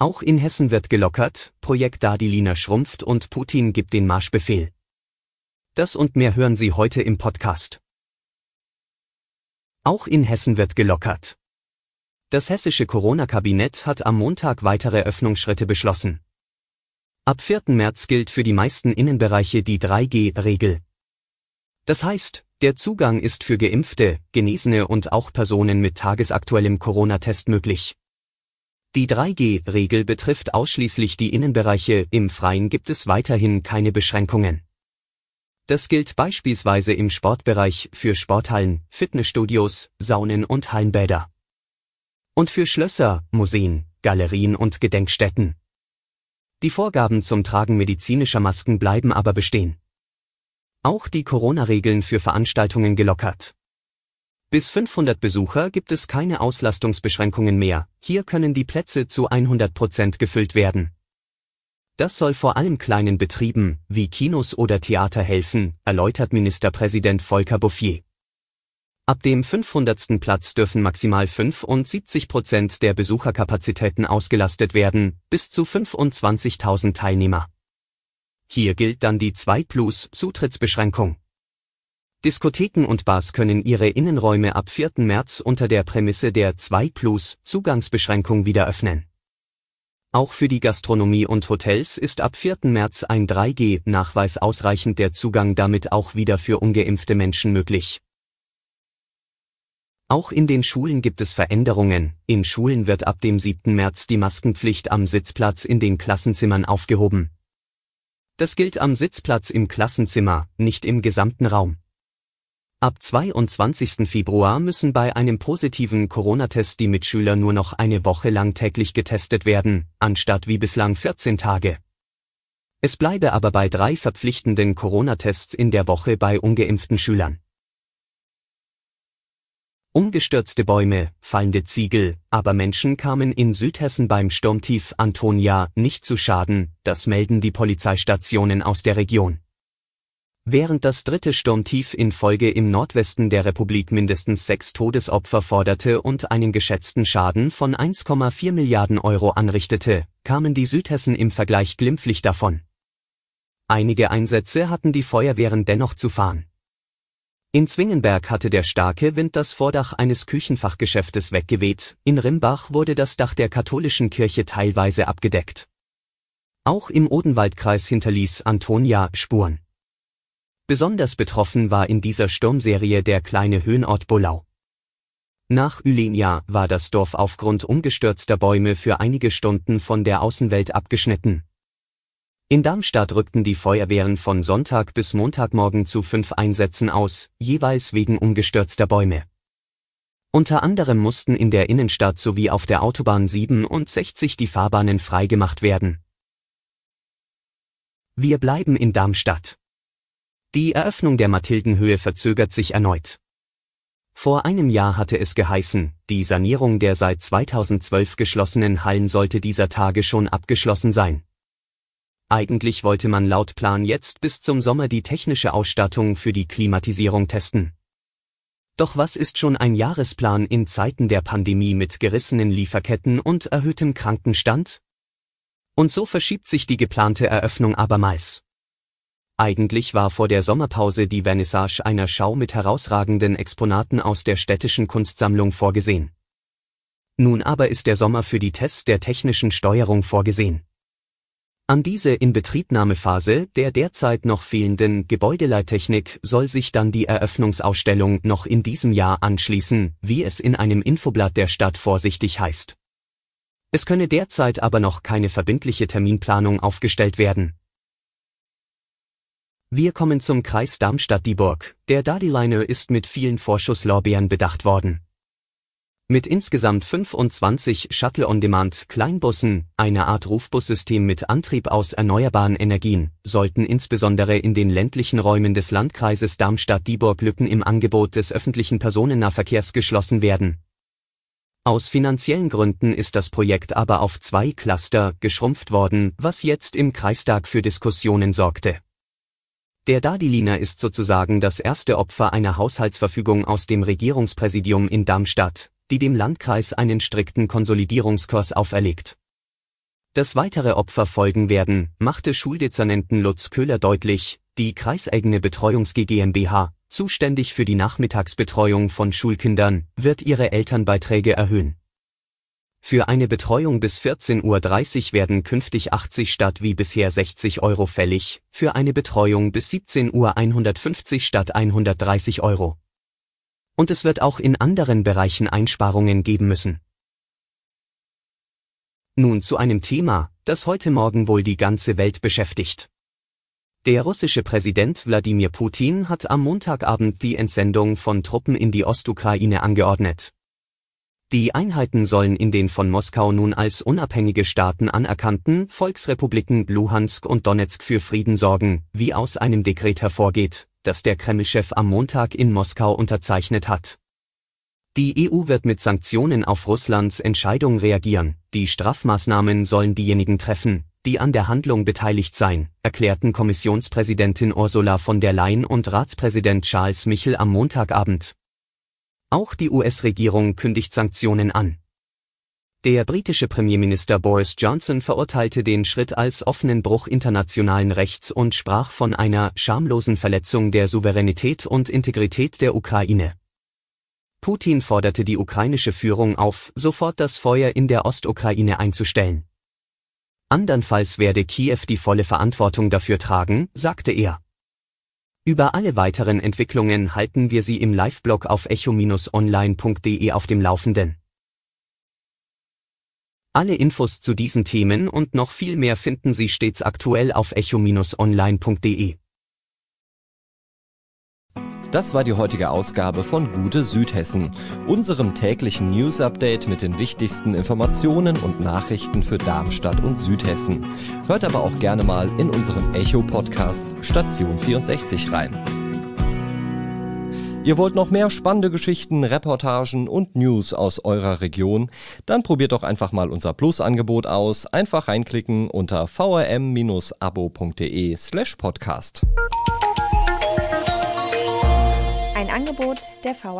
Auch in Hessen wird gelockert, Projekt Dadilina schrumpft und Putin gibt den Marschbefehl. Das und mehr hören Sie heute im Podcast. Auch in Hessen wird gelockert. Das hessische Corona-Kabinett hat am Montag weitere Öffnungsschritte beschlossen. Ab 4. März gilt für die meisten Innenbereiche die 3G-Regel. Das heißt, der Zugang ist für geimpfte, genesene und auch Personen mit tagesaktuellem Corona-Test möglich. Die 3G-Regel betrifft ausschließlich die Innenbereiche, im Freien gibt es weiterhin keine Beschränkungen. Das gilt beispielsweise im Sportbereich für Sporthallen, Fitnessstudios, Saunen und Hallenbäder. Und für Schlösser, Museen, Galerien und Gedenkstätten. Die Vorgaben zum Tragen medizinischer Masken bleiben aber bestehen. Auch die Corona-Regeln für Veranstaltungen gelockert. Bis 500 Besucher gibt es keine Auslastungsbeschränkungen mehr, hier können die Plätze zu 100% Prozent gefüllt werden. Das soll vor allem kleinen Betrieben, wie Kinos oder Theater helfen, erläutert Ministerpräsident Volker Bouffier. Ab dem 500. Platz dürfen maximal 75 Prozent der Besucherkapazitäten ausgelastet werden, bis zu 25.000 Teilnehmer. Hier gilt dann die 2 Plus Zutrittsbeschränkung. Diskotheken und Bars können ihre Innenräume ab 4. März unter der Prämisse der 2-Plus-Zugangsbeschränkung wieder öffnen. Auch für die Gastronomie und Hotels ist ab 4. März ein 3G-Nachweis ausreichend der Zugang damit auch wieder für ungeimpfte Menschen möglich. Auch in den Schulen gibt es Veränderungen. In Schulen wird ab dem 7. März die Maskenpflicht am Sitzplatz in den Klassenzimmern aufgehoben. Das gilt am Sitzplatz im Klassenzimmer, nicht im gesamten Raum. Ab 22. Februar müssen bei einem positiven Corona-Test die Mitschüler nur noch eine Woche lang täglich getestet werden, anstatt wie bislang 14 Tage. Es bleibe aber bei drei verpflichtenden Corona-Tests in der Woche bei ungeimpften Schülern. Umgestürzte Bäume, fallende Ziegel, aber Menschen kamen in Südhessen beim Sturmtief Antonia nicht zu Schaden, das melden die Polizeistationen aus der Region. Während das dritte Sturmtief in Folge im Nordwesten der Republik mindestens sechs Todesopfer forderte und einen geschätzten Schaden von 1,4 Milliarden Euro anrichtete, kamen die Südhessen im Vergleich glimpflich davon. Einige Einsätze hatten die Feuerwehren dennoch zu fahren. In Zwingenberg hatte der starke Wind das Vordach eines Küchenfachgeschäftes weggeweht, in Rimbach wurde das Dach der katholischen Kirche teilweise abgedeckt. Auch im Odenwaldkreis hinterließ Antonia Spuren. Besonders betroffen war in dieser Sturmserie der kleine Höhenort Bolau. Nach Ylenia war das Dorf aufgrund umgestürzter Bäume für einige Stunden von der Außenwelt abgeschnitten. In Darmstadt rückten die Feuerwehren von Sonntag bis Montagmorgen zu fünf Einsätzen aus, jeweils wegen umgestürzter Bäume. Unter anderem mussten in der Innenstadt sowie auf der Autobahn 67 die Fahrbahnen freigemacht werden. Wir bleiben in Darmstadt. Die Eröffnung der Mathildenhöhe verzögert sich erneut. Vor einem Jahr hatte es geheißen, die Sanierung der seit 2012 geschlossenen Hallen sollte dieser Tage schon abgeschlossen sein. Eigentlich wollte man laut Plan jetzt bis zum Sommer die technische Ausstattung für die Klimatisierung testen. Doch was ist schon ein Jahresplan in Zeiten der Pandemie mit gerissenen Lieferketten und erhöhtem Krankenstand? Und so verschiebt sich die geplante Eröffnung abermals. Eigentlich war vor der Sommerpause die Vernissage einer Schau mit herausragenden Exponaten aus der städtischen Kunstsammlung vorgesehen. Nun aber ist der Sommer für die Tests der technischen Steuerung vorgesehen. An diese Inbetriebnahmephase der derzeit noch fehlenden Gebäudeleittechnik soll sich dann die Eröffnungsausstellung noch in diesem Jahr anschließen, wie es in einem Infoblatt der Stadt vorsichtig heißt. Es könne derzeit aber noch keine verbindliche Terminplanung aufgestellt werden. Wir kommen zum Kreis Darmstadt-Dieburg. Der Dadeliner ist mit vielen Vorschusslorbeeren bedacht worden. Mit insgesamt 25 Shuttle-on-Demand-Kleinbussen, einer Art Rufbussystem mit Antrieb aus erneuerbaren Energien, sollten insbesondere in den ländlichen Räumen des Landkreises Darmstadt-Dieburg Lücken im Angebot des öffentlichen Personennahverkehrs geschlossen werden. Aus finanziellen Gründen ist das Projekt aber auf zwei Cluster geschrumpft worden, was jetzt im Kreistag für Diskussionen sorgte der Dadiliner ist sozusagen das erste Opfer einer Haushaltsverfügung aus dem Regierungspräsidium in Darmstadt, die dem Landkreis einen strikten Konsolidierungskurs auferlegt. Dass weitere Opfer folgen werden, machte Schuldezernenten Lutz Köhler deutlich, die kreiseigene Betreuungs GmbH, zuständig für die Nachmittagsbetreuung von Schulkindern, wird ihre Elternbeiträge erhöhen für eine Betreuung bis 14.30 Uhr werden künftig 80 statt wie bisher 60 Euro fällig, für eine Betreuung bis 17 Uhr 150 statt 130 Euro. Und es wird auch in anderen Bereichen Einsparungen geben müssen. Nun zu einem Thema, das heute Morgen wohl die ganze Welt beschäftigt. Der russische Präsident Wladimir Putin hat am Montagabend die Entsendung von Truppen in die Ostukraine angeordnet. Die Einheiten sollen in den von Moskau nun als unabhängige Staaten anerkannten Volksrepubliken Luhansk und Donetsk für Frieden sorgen, wie aus einem Dekret hervorgeht, das der Kremlchef am Montag in Moskau unterzeichnet hat. Die EU wird mit Sanktionen auf Russlands Entscheidung reagieren, die Strafmaßnahmen sollen diejenigen treffen, die an der Handlung beteiligt seien, erklärten Kommissionspräsidentin Ursula von der Leyen und Ratspräsident Charles Michel am Montagabend auch die US-Regierung kündigt Sanktionen an. Der britische Premierminister Boris Johnson verurteilte den Schritt als offenen Bruch internationalen Rechts und sprach von einer schamlosen Verletzung der Souveränität und Integrität der Ukraine. Putin forderte die ukrainische Führung auf, sofort das Feuer in der Ostukraine einzustellen. Andernfalls werde Kiew die volle Verantwortung dafür tragen, sagte er. Über alle weiteren Entwicklungen halten wir Sie im Live-Blog auf echo-online.de auf dem Laufenden. Alle Infos zu diesen Themen und noch viel mehr finden Sie stets aktuell auf echo-online.de. Das war die heutige Ausgabe von Gute Südhessen, unserem täglichen News-Update mit den wichtigsten Informationen und Nachrichten für Darmstadt und Südhessen. Hört aber auch gerne mal in unseren Echo-Podcast Station 64 rein. Ihr wollt noch mehr spannende Geschichten, Reportagen und News aus eurer Region? Dann probiert doch einfach mal unser Plus-Angebot aus. Einfach reinklicken unter vrm-abo.de slash podcast. Ein Angebot der VR.